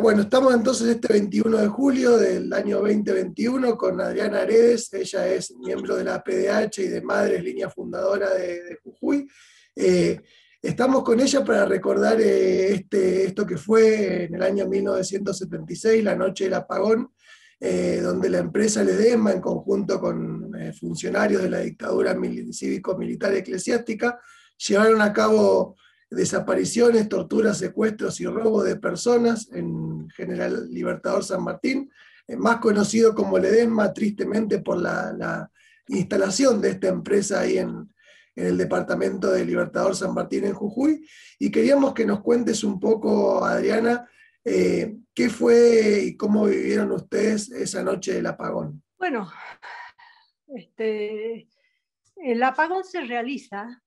bueno, estamos entonces este 21 de julio del año 2021 con Adriana Aredes, ella es miembro de la PDH y de Madres, línea fundadora de, Jujuy. Eh, estamos con ella para recordar eh, este, esto que fue en el año 1976, la noche del apagón, eh, donde la empresa Ledesma, en conjunto con funcionarios de la dictadura cívico-militar eclesiástica, llevaron a cabo desapariciones, torturas, secuestros y robo de personas en General Libertador San Martín, eh, más conocido como Ledesma, tristemente por la, instalación de esta empresa ahí en, el departamento de Libertador San Martín en Jujuy. Y queríamos que nos cuentes un poco, Adriana, eh, qué fue y cómo vivieron ustedes esa noche del apagón. Bueno, este, el apagón se realiza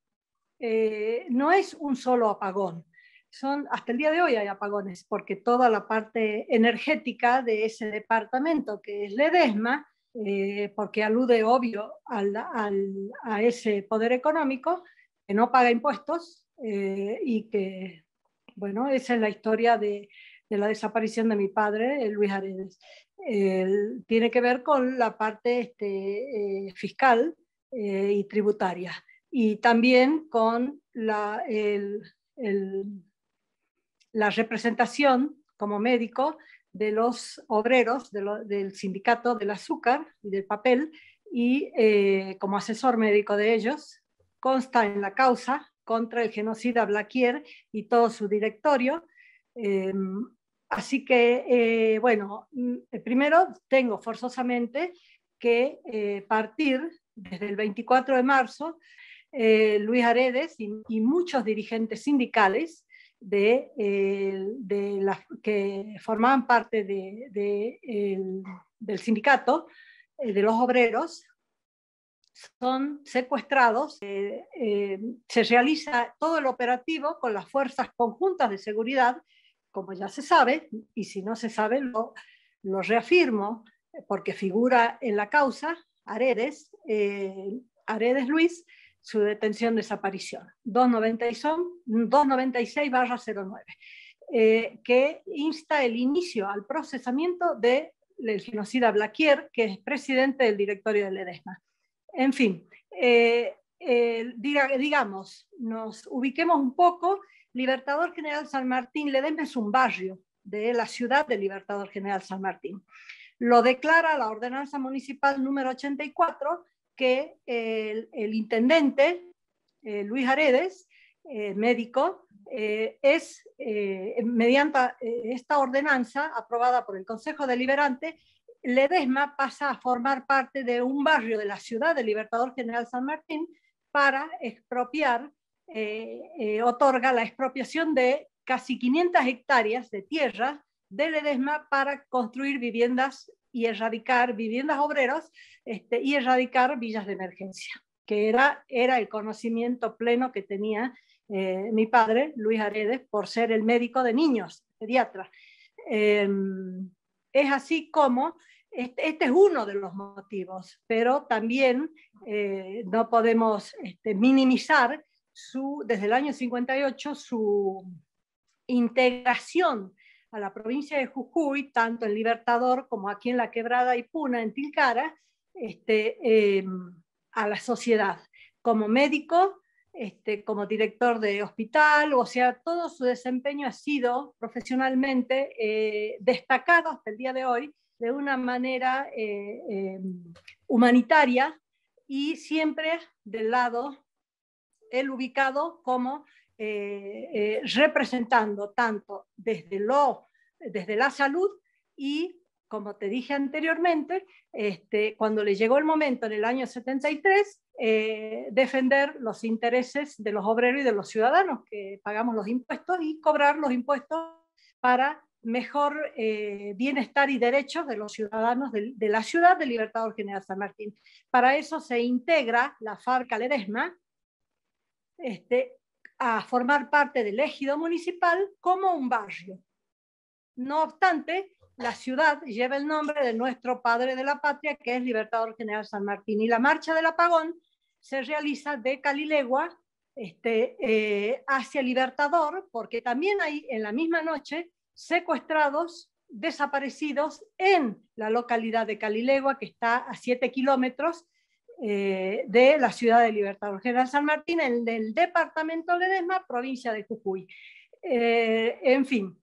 eh, no es un solo apagón. Son, hasta el día de hoy hay apagones, porque toda la parte energética de ese departamento, que es Ledesma, eh, porque alude obvio a ese poder económico, que no paga impuestos eh, y que, bueno, esa es la historia de, la desaparición de mi padre, Luis Aredes. tiene que ver con la parte este, fiscal y tributaria y también con la, la representación como médico de los obreros del sindicato del azúcar y del papel y eh, como asesor médico de ellos, consta en la causa contra el genocida Blaquier y todo su directorio. Em, así que, eh, bueno, mm, primero tengo forzosamente que eh, partir desde el 24 de marzo eh, Luis Aredes y, muchos dirigentes sindicales de, eh, que formaban parte del sindicato eh, de los obreros son secuestrados. se realiza todo el operativo con las fuerzas conjuntas de seguridad, como ya se sabe, y si no se sabe, lo, lo reafirmo, porque figura en la causa Aredes, Aredes Luis, su detención-desaparición, 296-09, eh, que insta el inicio al procesamiento del de genocida Blaquier, que es presidente del directorio de Ledesma. En fin, eh, digamos, nos ubiquemos un poco, Libertador General San Martín, Ledesma es un barrio de la ciudad de Libertador General San Martín. Lo declara la ordenanza municipal número 84 que el, intendente eh, Luis Aredes, eh, médico, eh, es, mediante esta ordenanza aprobada por el Consejo Deliberante, Ledesma pasa a formar parte de un barrio de la ciudad de Libertador General San Martín para expropiar, otorga la expropiación de casi 500 hectáreas de tierra de Ledesma para construir viviendas y erradicar viviendas obreros este, y erradicar villas de emergencia, que era, era el conocimiento pleno que tenía eh, mi padre, Luis Aredes, por ser el médico de niños, pediatra. Em, es así como, este, este, es uno de los motivos, pero también eh, no podemos este, minimizar su, desde el año 58 su integración a la provincia de Jujuy, tanto en Libertador como aquí en La Quebrada y Puna, en Tilcara, este, em, a la sociedad, como médico, este, como director de hospital, o sea, todo su desempeño ha sido profesionalmente eh, destacado hasta el día de hoy de una manera eh, em, humanitaria y siempre del lado, el ubicado como eh, representando tanto desde lo desde la salud y, como te dije anteriormente, este, cuando le llegó el momento en el año 73, eh, defender los intereses de los obreros y de los ciudadanos que pagamos los impuestos y cobrar los impuestos para mejor eh, bienestar y derechos de los ciudadanos de, la ciudad de Libertador General San Martín. Para eso se integra la fábrica Ledesma este, a formar parte del ejido municipal como un barrio. No obstante, la ciudad lleva el nombre de nuestro padre de la patria, que es Libertador General San Martín. Y la marcha del apagón se realiza de Calilegua este, eh, hacia Libertador, porque también hay en la misma noche secuestrados, desaparecidos en la localidad de Calilegua, que está a 7 kilómetros eh, de la ciudad de Libertador General San Martín, en el departamento Ledesma, provincia de Jujuy. Eh, en fin,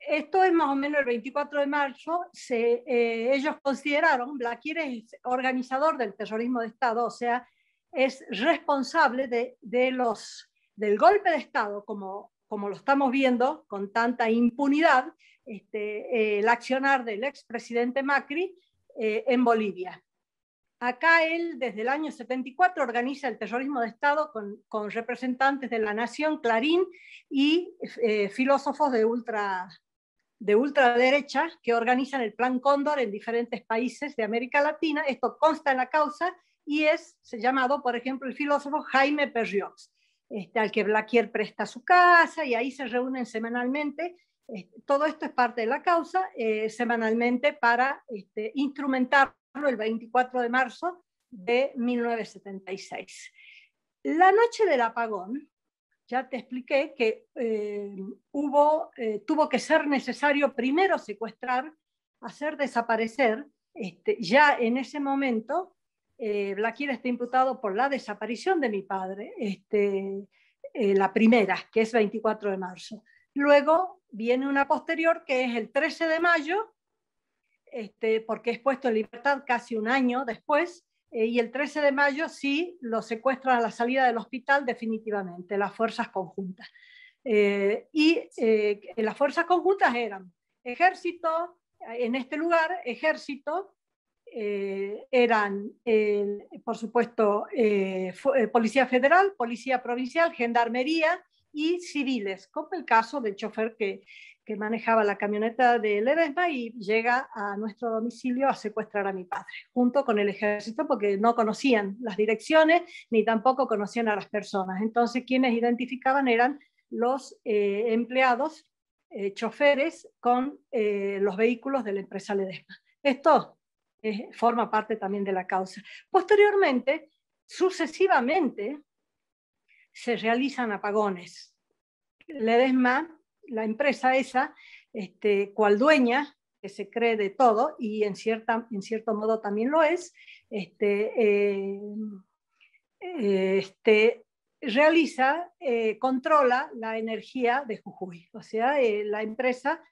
esto es más o menos el 24 de marzo, se, eh, ellos consideraron, Blaquier es organizador del terrorismo de Estado, o sea, es responsable de, los, del golpe de Estado, como, como lo estamos viendo con tanta impunidad, este, eh, el accionar del expresidente Macri eh, en Bolivia. Acá él, desde el año 74, organiza el terrorismo de Estado con, representantes de la Nación, Clarín y filósofos de ultra, de ultraderecha que organizan el Plan Cóndor en diferentes países de América Latina. Esto consta en la causa y es llamado, por ejemplo, el filósofo Jaime Perriots, este, al que Blaquier presta su casa y ahí se reúnen semanalmente. Este, todo esto es parte de la causa eh, semanalmente para este, instrumentarlo el 24 de marzo de 1976. La noche del apagón, ya te expliqué que eh, hubo, eh, tuvo que ser necesario primero secuestrar, hacer desaparecer. Este, ya en ese momento, eh, está imputado por la desaparición de mi padre, este, eh, la primera, que es 24 de marzo. Luego viene una posterior, que es el 13 de mayo, este, porque es puesto en libertad casi un año después, eh, y el 13 de mayo sí lo secuestran a la salida del hospital definitivamente, las fuerzas conjuntas. Eh, y eh, las fuerzas conjuntas eran ejército, en este lugar, ejército, eran, por supuesto, Policía Federal, Policía Provincial, Gendarmería, y civiles, como el caso del chofer que, que manejaba la camioneta de Ledesma y llega a nuestro domicilio a secuestrar a mi padre, junto con el ejército, porque no conocían las direcciones ni tampoco conocían a las personas. Entonces, quienes identificaban eran los eh, empleados, eh, choferes, con eh, los vehículos de la empresa Ledesma. Esto forma parte también de la causa. Posteriormente, sucesivamente, se realizan apagones. Ledesma, la empresa esa, este, cual dueña, que se cree de todo y en, cierto modo también lo es, este, eh, este, realiza, eh, controla la energía de Jujuy, o sea, eh, la empresa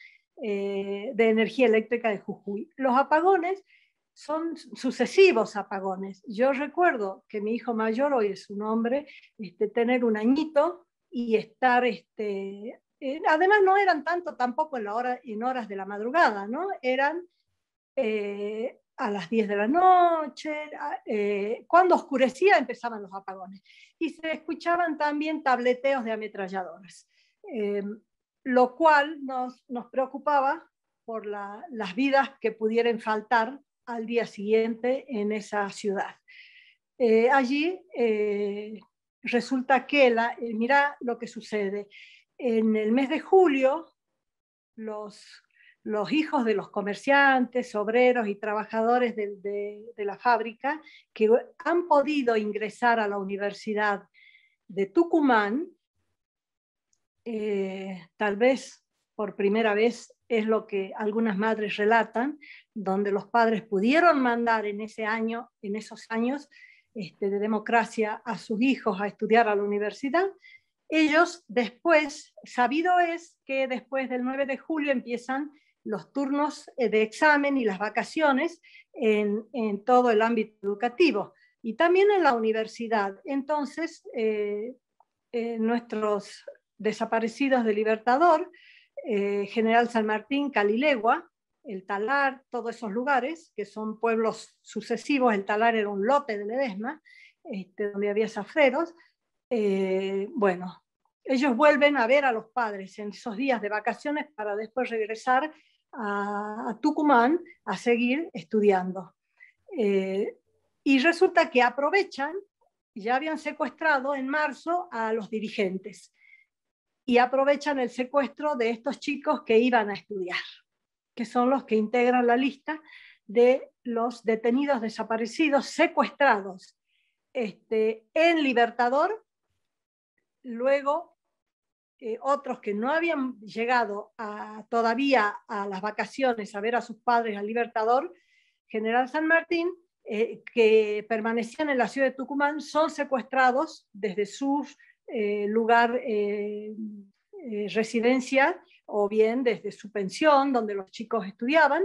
de energía eléctrica de Jujuy. Los apagones son sucesivos apagones. Yo recuerdo que mi hijo mayor, hoy es un hombre, este, tener un añito y estar, este, eh, además no eran tanto tampoco en, la en horas de la madrugada, ¿no? Eran eh, a las 10 de la noche, eh, cuando oscurecía empezaban los apagones y se escuchaban también tableteos de ametralladoras, lo cual nos, preocupaba por las vidas que pudieran faltar al día siguiente en esa ciudad. Eh, allí eh, resulta que, la, eh, mira lo que sucede, en el mes de julio los, los hijos de los comerciantes, obreros y trabajadores de la fábrica que han podido ingresar a la Universidad de Tucumán, tal vez por primera vez es lo que algunas madres relatan, donde los padres pudieron mandar en ese año, en esos años este, de democracia a sus hijos a estudiar a la universidad. Ellos después, sabido es que después del 9 de julio empiezan los turnos eh, de examen y las vacaciones en, todo el ámbito educativo y también en la universidad. Entonces, eh, eh, nuestros desaparecidos de Libertador, eh, General San Martín, Calilegua, el Talar, todos esos lugares, que son pueblos sucesivos, el Talar era un lote de Ledesma, este, donde había zafreros, eh, bueno, ellos vuelven a ver a los padres en esos días de vacaciones para después regresar a, Tucumán a seguir estudiando. Eh, y resulta que aprovechan, ya habían secuestrado en marzo a los dirigentes y aprovechan el secuestro de estos chicos que iban a estudiar, que son los que integran la lista de los detenidos desaparecidos, secuestrados este, en Libertador, luego eh, otros que no habían llegado a, todavía a las vacaciones a ver a sus padres al Libertador, General San Martín, eh, que permanecían en la ciudad de Tucumán, son secuestrados desde sus eh, lugar, eh, eh, residencia, o bien desde su pensión, donde los chicos estudiaban,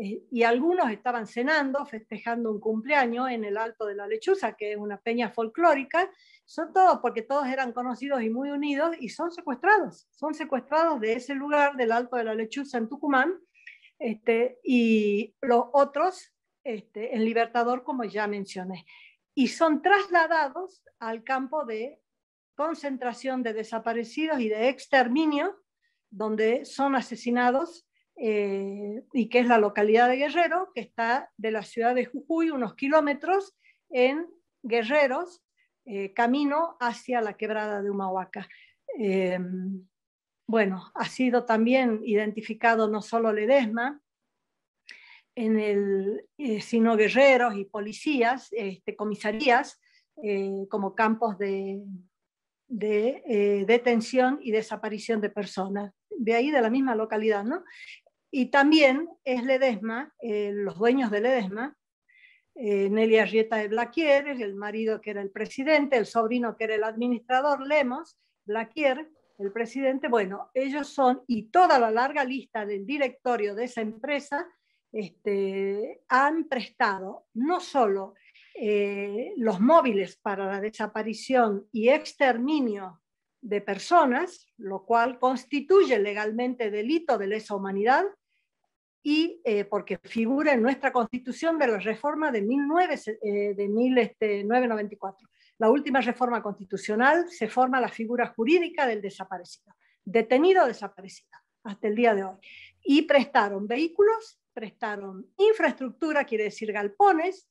y algunos estaban cenando, festejando un cumpleaños en el Alto de la Lechuza, que es una peña folclórica, son todos, porque todos eran conocidos y muy unidos, y son secuestrados, son secuestrados de ese lugar, del Alto de la Lechuza en Tucumán, este, y los otros este, en Libertador, como ya mencioné, y son trasladados al campo de concentración de desaparecidos y de exterminio, donde son asesinados, eh, y que es la localidad de Guerrero, que está de la ciudad de Jujuy unos kilómetros en Guerreros, eh, camino hacia la quebrada de Humahuaca. Eh, bueno, ha sido también identificado no solo Ledesma, en sino guerreros y policías, este, comisarías, como campos de, de eh, detención y desaparición de personas, de ahí de la misma localidad, ¿no? Y también es Ledesma, eh, los dueños de Ledesma, eh, Nelly Arrieta de Blaquier, el marido que era el presidente, el sobrino que era el administrador, Lemos, Blaquier, el presidente, bueno, ellos son, y toda la larga lista del directorio de esa empresa, este, han prestado no solo eh, los móviles para la desaparición y exterminio de personas, lo cual constituye legalmente delito de lesa humanidad y eh, porque figura en nuestra constitución de la reforma de, eh, de 1994. Este, la última reforma constitucional se forma la figura jurídica del desaparecido, detenido o desaparecido, hasta el día de hoy. Y prestaron vehículos, prestaron infraestructura, quiere decir galpones,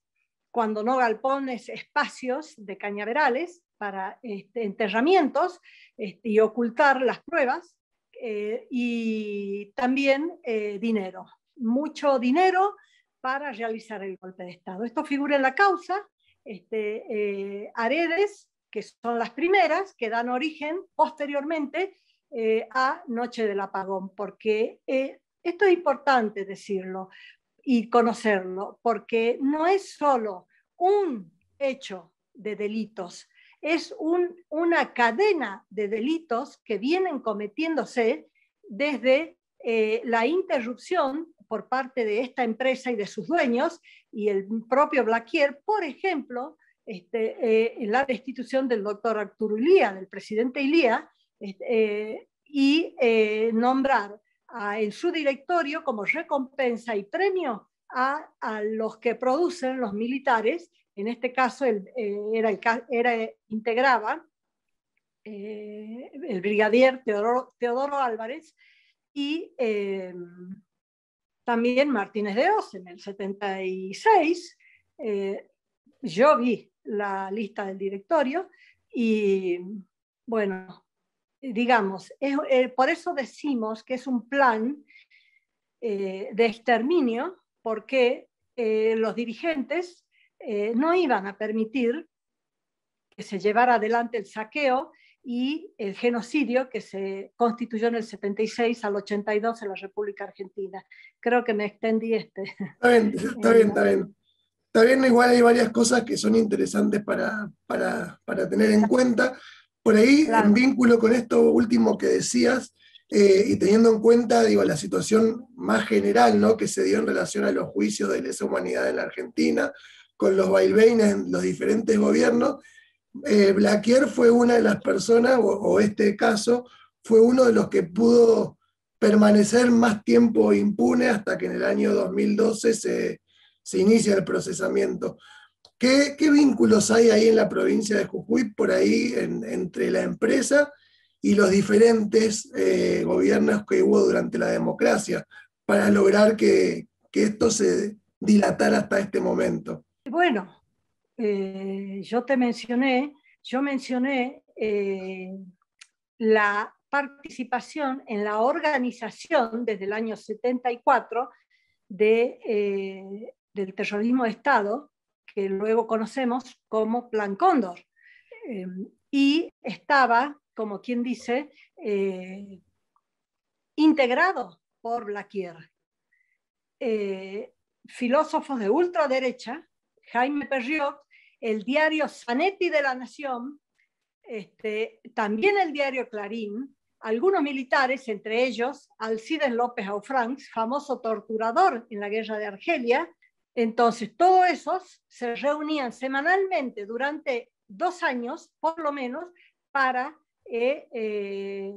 cuando no galpones, espacios de cañaverales para este, enterramientos este, y ocultar las pruebas, eh, y también eh, dinero, mucho dinero para realizar el golpe de Estado. Esto figura en la causa, este, eh, Aredes, que son las primeras, que dan origen posteriormente a Noche del Apagón, porque esto es importante decirlo y conocerlo, porque no es solo un hecho de delitos, es una cadena de delitos que vienen cometiéndose desde eh, la interrupción por parte de esta empresa y de sus dueños y el propio Blaquier, por ejemplo, este, eh, en la destitución del doctor Arturo Ilía, del presidente Ilía, este, eh, y nombrar en su directorio como recompensa y premio a, los que producen, los militares, en este caso eh, era, el, eh, integraba eh, el brigadier Teodoro, Álvarez y también Martínez de Oz en el 76. yo vi la lista del directorio y bueno, digamos, por eso decimos que es un plan de exterminio porque eh, los dirigentes eh, no iban a permitir que se llevara adelante el saqueo y el genocidio que se constituyó en el 76 al 82 en la República Argentina. Creo que me extendí este. Está bien, está bien, está bien. Está bien, igual hay varias cosas que son interesantes para, tener en cuenta. Por ahí, en vínculo con esto último que decías, eh, y teniendo en cuenta la situación más general ¿no? que se dio en relación a los juicios de lesa humanidad en la Argentina, con los bailbeines en los diferentes gobiernos, eh, Blaquier fue una de las personas, o, este caso, fue uno de los que pudo permanecer más tiempo impune hasta que en el año 2012 se, inicia el procesamiento. ¿Qué, vínculos hay ahí en la provincia de Jujuy, por ahí entre la empresa y los diferentes eh, gobiernos que hubo durante la democracia para lograr que, esto se dilatara hasta este momento. Bueno, eh, yo te mencioné, yo mencioné eh, la participación en la organización desde el año 74 de, del terrorismo de Estado, que luego conocemos como Plan Cóndor. y estaba como quien dice, eh, integrado por Blaquier. Eh, filósofos de ultraderecha, Jaime Perriot, el diario Zanetti de la Nación, este, también el diario Clarín, algunos militares, entre ellos Alcides López Aufranz, famoso torturador en la guerra de Argelia. Entonces, todos esos se reunían semanalmente durante dos años, por lo menos, para eh,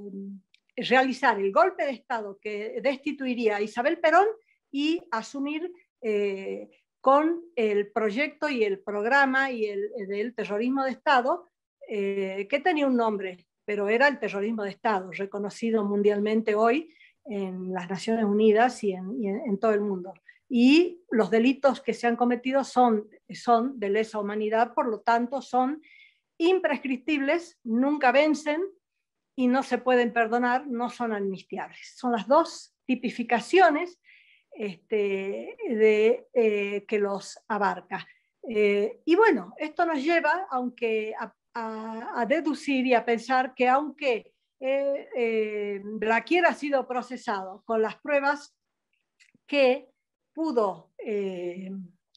realizar el golpe de Estado que destituiría a Isabel Perón y asumir eh, con el proyecto y el programa y el, eh, del terrorismo de Estado, que tenía un nombre, pero era el terrorismo de Estado, reconocido mundialmente hoy en las Naciones Unidas y en, todo el mundo. Y los delitos que se han cometido son, son de lesa humanidad, por lo tanto, son imprescriptibles, nunca vencen y no se pueden perdonar, no son amnistiables. Son las dos tipificaciones este, eh, que los abarca. Eh, y bueno, esto nos lleva aunque a, deducir y a pensar que aunque eh, eh, Blaquier ha sido procesado con las pruebas que pudo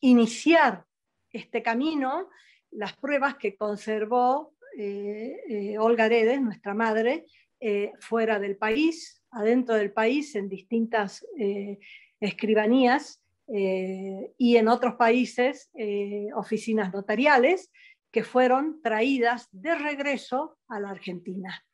iniciar este camino, las pruebas que conservó eh, eh, Olga Redes, nuestra madre, eh, fuera del país, adentro del país, en distintas escribanías y en otros países oficinas notariales que fueron traídas de regreso a la Argentina.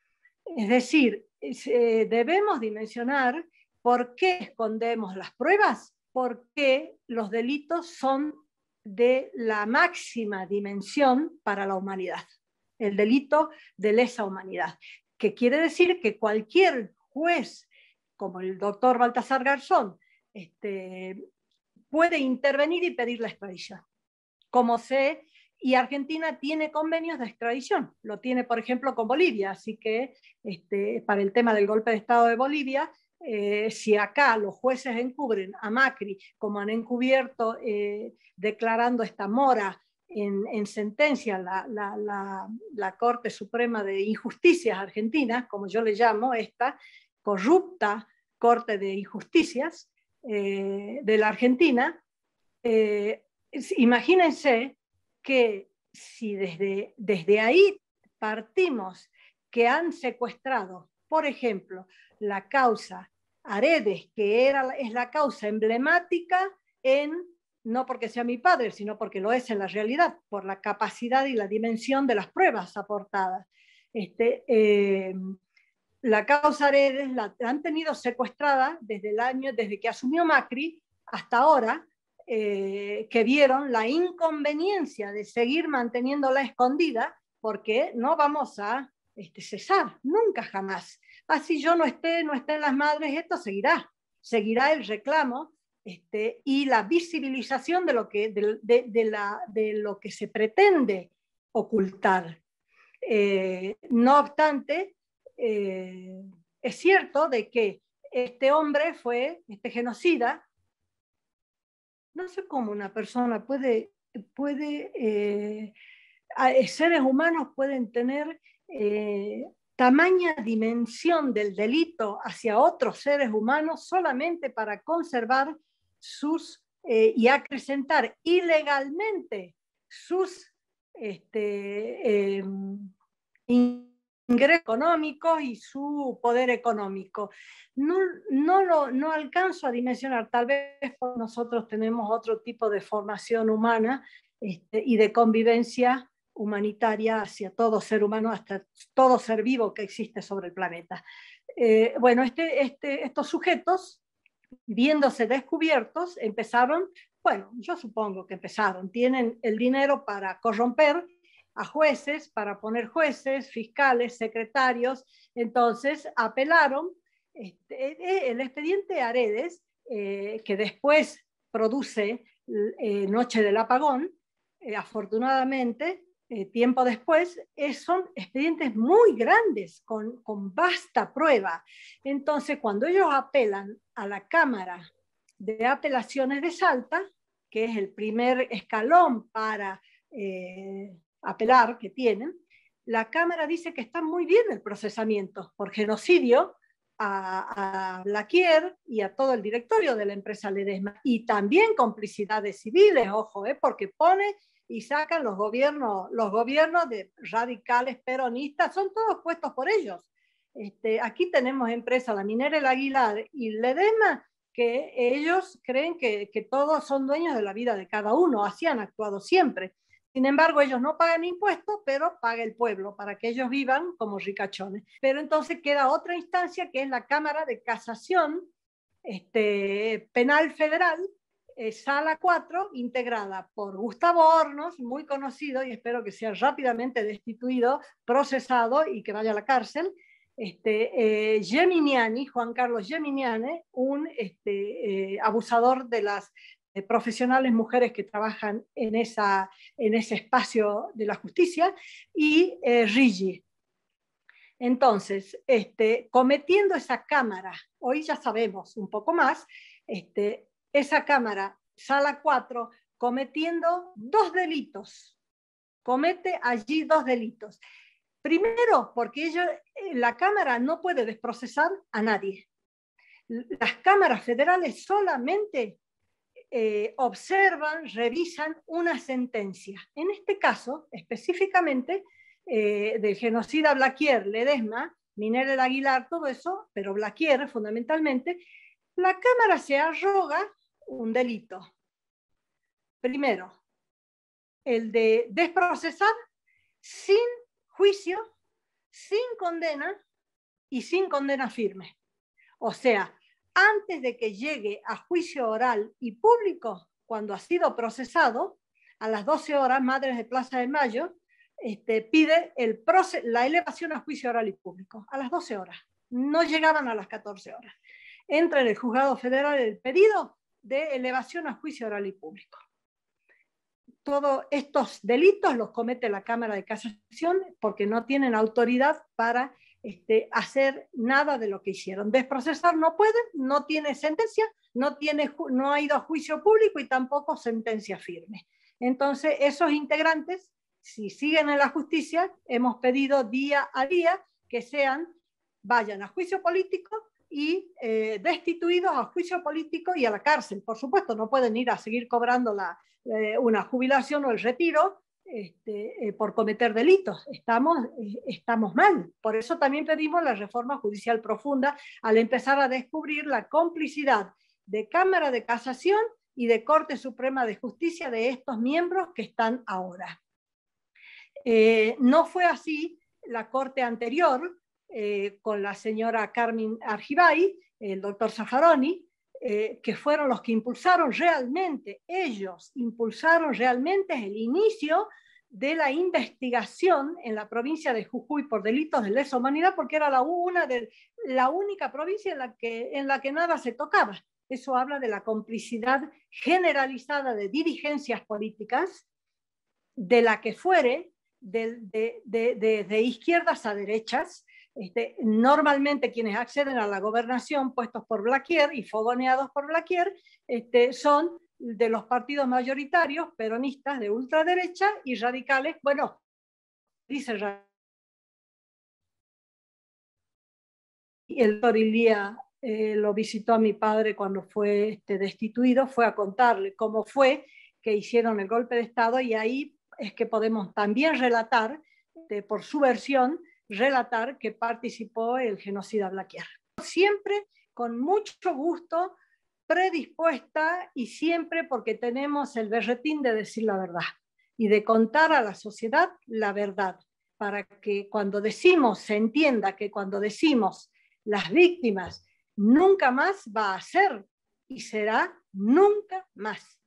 Es decir, debemos dimensionar por qué escondemos las pruebas, por qué los delitos son de la máxima dimensión para la humanidad, el delito de lesa humanidad, que quiere decir que cualquier juez, como el doctor Baltasar Garzón, este, puede intervenir y pedir la extradición, como sé, y Argentina tiene convenios de extradición. Lo tiene, por ejemplo, con Bolivia. Así que este, para el tema del golpe de Estado de Bolivia, eh, si acá los jueces encubren a Macri, como han encubierto eh, declarando esta mora en, sentencia la, Corte Suprema de Injusticias Argentinas, como yo le llamo, esta corrupta Corte de Injusticias eh, de la Argentina, imagínense que si desde ahí partimos que han secuestrado, por ejemplo, la causa. Aredes, que era, es la causa emblemática en, no porque sea mi padre, sino porque lo es en la realidad, por la capacidad y la dimensión de las pruebas aportadas. Este, eh, la causa Aredes la, han tenido secuestrada desde el año, desde que asumió Macri hasta ahora, eh, que vieron la inconveniencia de seguir manteniéndola escondida, porque no vamos a este, cesar, nunca jamás. Ah, si yo no esté, no esté en las madres, esto seguirá, seguirá el reclamo este, y la visibilización de lo, que, de, de lo que se pretende ocultar. Eh, no obstante, eh, es cierto de que este hombre fue, este genocida, no sé cómo una persona puede, puede eh, seres humanos pueden tener tamaña dimensión del delito hacia otros seres humanos solamente para conservar sus eh, y acrecentar ilegalmente sus este, em, ingresos económicos y su poder económico. No, no, lo, no alcanzo a dimensionar, tal vez nosotros tenemos otro tipo de formación humana este, y de convivencia humanitaria hacia todo ser humano, hasta todo ser vivo que existe sobre el planeta. Eh, bueno, este, este, estos sujetos, viéndose descubiertos, empezaron, bueno, yo supongo que empezaron, tienen el dinero para corromper a jueces, para poner jueces, fiscales, secretarios, entonces apelaron. Este, eh, eh, el expediente Aredes, que después produce Noche del Apagón, afortunadamente, eh, tiempo después, son expedientes muy grandes, con, con vasta prueba. Entonces, cuando ellos apelan a la Cámara de Apelaciones de Salta, que es el primer escalón para eh, apelar que tienen, la Cámara dice que está muy bien el procesamiento por genocidio a, a Blaquier y a todo el directorio de la empresa Ledesma, y también complicidades civiles, ojo, eh, porque pone y sacan los gobiernos, los gobiernos de radicales peronistas, son todos puestos por ellos. Este, aquí tenemos empresas, la minera El Aguilar y Ledema, que ellos creen que, todos son dueños de la vida de cada uno, así han actuado siempre. Sin embargo, ellos no pagan impuestos, pero paga el pueblo para que ellos vivan como ricachones. Pero entonces queda otra instancia que es la Cámara de Casación este, Penal Federal, eh, sala 4, integrada por Gustavo Hornos, muy conocido y espero que sea rápidamente destituido, procesado y que vaya a la cárcel. Este, eh, Geminiani, Juan Carlos Geminiani, un este, eh, abusador de las profesionales mujeres que trabajan en, esa, en ese espacio de la justicia, y eh, Rigi, entonces, este, cometiendo esa cámara, hoy ya sabemos un poco más, este, esa cámara, sala 4, cometiendo dos delitos. Comete allí dos delitos. Primero, porque ellos, eh, la Cámara no puede desprocesar a nadie. Las cámaras federales solamente eh, observan, revisan una sentencia. En este caso, específicamente, eh, del genocida Blaquier, Ledesma, Miner del Aguilar, todo eso, pero Blaquier fundamentalmente, la Cámara se arroga un delito. Primero, el de desprocesar sin juicio, sin condena y sin condena firme. O sea, antes de que llegue a juicio oral y público, cuando ha sido procesado, a las 12 horas, Madres de Plaza de Mayo, este, pide el la elevación a juicio oral y público, a las 12 horas. No llegaban a las 14 horas. Entra en el juzgado federal el pedido de elevación a juicio oral y público. Todos estos delitos los comete la Cámara de Casación porque no tienen autoridad para este, hacer nada de lo que hicieron. Desprocesar no pueden, no tiene sentencia, no, tiene, no ha ido a juicio público y tampoco sentencia firme. Entonces, esos integrantes, si siguen en la justicia, hemos pedido día a día que sean, vayan a juicio político, y eh, destituidos a juicio político y a la cárcel. Por supuesto, no pueden ir a seguir cobrando la, eh, una jubilación o el retiro este, eh, por cometer delitos. Estamos, estamos mal. Por eso también pedimos la reforma judicial profunda al empezar a descubrir la complicidad de Cámara de Casación y de Corte Suprema de Justicia de estos miembros que están ahora. no fue así la Corte anterior, eh, con la señora Carmen Argibay, el doctor Safaroni, eh, que fueron los que impulsaron realmente, ellos impulsaron realmente el inicio de la investigación en la provincia de Jujuy por delitos de lesa humanidad, porque era la, una de, la única provincia en la, que, en la que nada se tocaba. Eso habla de la complicidad generalizada de dirigencias políticas, de la que fuere, de, de, de, de izquierdas a derechas, este, normalmente quienes acceden a la gobernación puestos por Blaquier y fogoneados por Blaquier este, son de los partidos mayoritarios, peronistas de ultraderecha y radicales, bueno, dice el Torilía eh, lo visitó a mi padre cuando fue este, destituido, fue a contarle cómo fue que hicieron el golpe de Estado y ahí es que podemos también relatar, por su versión, relatar que participó el genocida Blaquier. Siempre con mucho gusto, predispuesta y siempre porque tenemos el berretín de decir la verdad y de contar a la sociedad la verdad, para que cuando decimos se entienda que cuando decimos las víctimas nunca más va a ser y será nunca más.